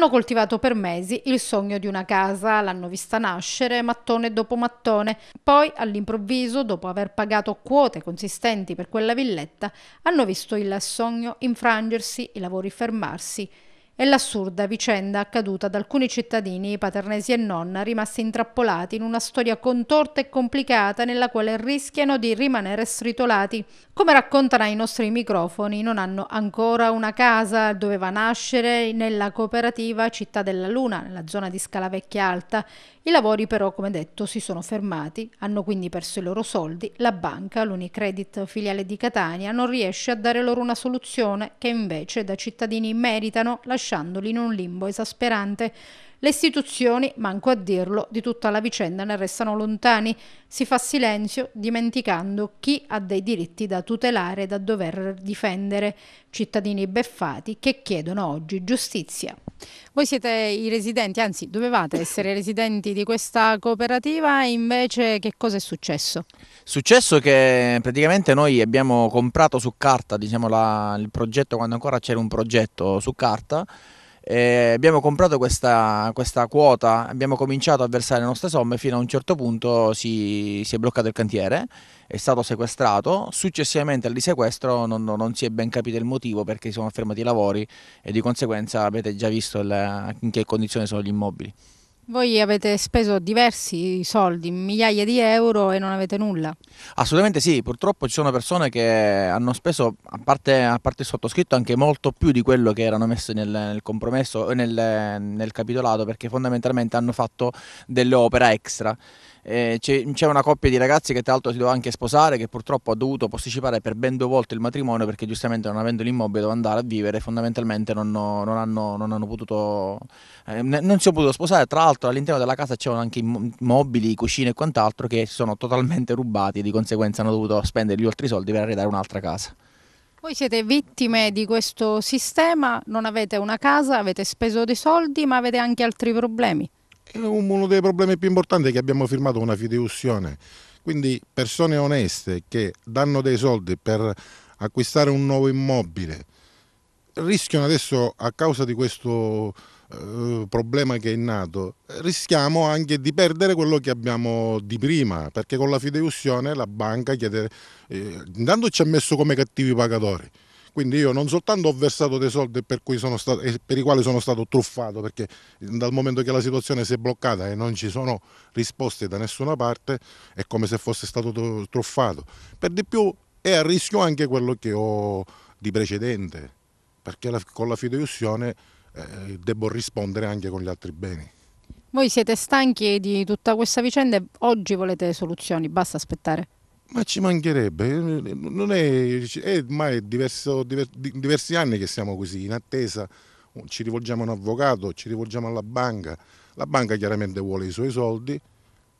Hanno coltivato per mesi il sogno di una casa, l'hanno vista nascere mattone dopo mattone, poi all'improvviso, dopo aver pagato quote consistenti per quella villetta, hanno visto il sogno infrangersi, i lavori fermarsi, è l'assurda vicenda accaduta ad alcuni cittadini paternesi e nonna rimasti intrappolati in una storia contorta e complicata nella quale rischiano di rimanere stritolati. Come raccontano i nostri microfoni, non hanno ancora una casa, doveva nascere nella cooperativa Città della Luna, nella zona di Scala Vecchia Alta. I lavori però, come detto, si sono fermati, hanno quindi perso i loro soldi, la banca, l'Unicredit filiale di Catania, non riesce a dare loro una soluzione che invece da cittadini meritano lasciare lasciandoli in un limbo esasperante le istituzioni, manco a dirlo, di tutta la vicenda ne restano lontani. Si fa silenzio dimenticando chi ha dei diritti da tutelare e da dover difendere. Cittadini beffati che chiedono oggi giustizia. Voi siete i residenti, anzi dovevate essere residenti di questa cooperativa, invece che cosa è successo? Successo che praticamente noi abbiamo comprato su carta diciamo, la, il progetto quando ancora c'era un progetto su carta eh, abbiamo comprato questa, questa, quota, abbiamo cominciato a versare le nostre somme, fino a un certo punto si, si è bloccato il cantiere, è stato sequestrato, successivamente al risequestro non, non, si è ben capito il motivo perché si sono fermati i lavori e di conseguenza avete già visto il, in che condizioni sono gli immobili. Voi avete speso diversi soldi, migliaia di euro e non avete nulla? Assolutamente sì, purtroppo ci sono persone che hanno speso, a parte, a parte il sottoscritto, anche molto più di quello che erano messe nel, nel compromesso e nel, nel capitolato perché fondamentalmente hanno fatto delle opere extra eh, c'è una coppia di ragazzi che tra l'altro si doveva anche sposare, che purtroppo ha dovuto posticipare per ben due volte il matrimonio perché giustamente non avendo l'immobile dove andare a vivere fondamentalmente non, non, hanno, non hanno, potuto, eh, non si è potuto sposare, tra l'altro all'interno della casa c'erano anche mobili, cucine e quant'altro che si sono totalmente rubati e di conseguenza hanno dovuto spendere gli altri soldi per arredare un'altra casa. Voi siete vittime di questo sistema, non avete una casa, avete speso dei soldi ma avete anche altri problemi uno dei problemi più importanti è che abbiamo firmato una fideiussione. Quindi persone oneste che danno dei soldi per acquistare un nuovo immobile rischiano adesso a causa di questo eh, problema che è nato, rischiamo anche di perdere quello che abbiamo di prima, perché con la fideiussione la banca chiede, eh, intanto ci ha messo come cattivi pagatori, quindi io non soltanto ho versato dei soldi per, stato, per, i quali sono stato truffato, perché dal momento che la situazione si è bloccata e non ci sono risposte da nessuna parte, è come se fosse stato truffato. Per di più è a rischio anche quello che ho di precedente, perché la, con la fideiussione eh, devo rispondere anche con gli altri beni. Voi siete stanchi di tutta questa vicenda e oggi volete soluzioni, basta aspettare. Ma ci mancherebbe, non è, è ormai diverso, diver, diversi anni che siamo così, in attesa ci rivolgiamo a un avvocato, ci rivolgiamo alla banca, la banca chiaramente vuole i suoi soldi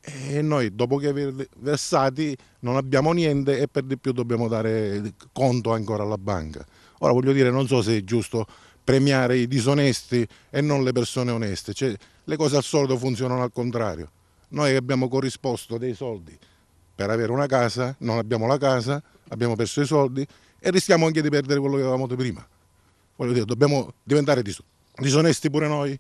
e noi dopo che aver versati non abbiamo niente e per di più dobbiamo dare conto ancora alla banca. Ora voglio dire, non so se è giusto premiare i disonesti e non le persone oneste, cioè, le cose al solito funzionano al contrario, noi abbiamo corrisposto dei soldi per avere una casa, non abbiamo la casa, abbiamo perso i soldi e rischiamo anche di perdere quello che avevamo prima. Voglio dire, dobbiamo diventare disonesti pure noi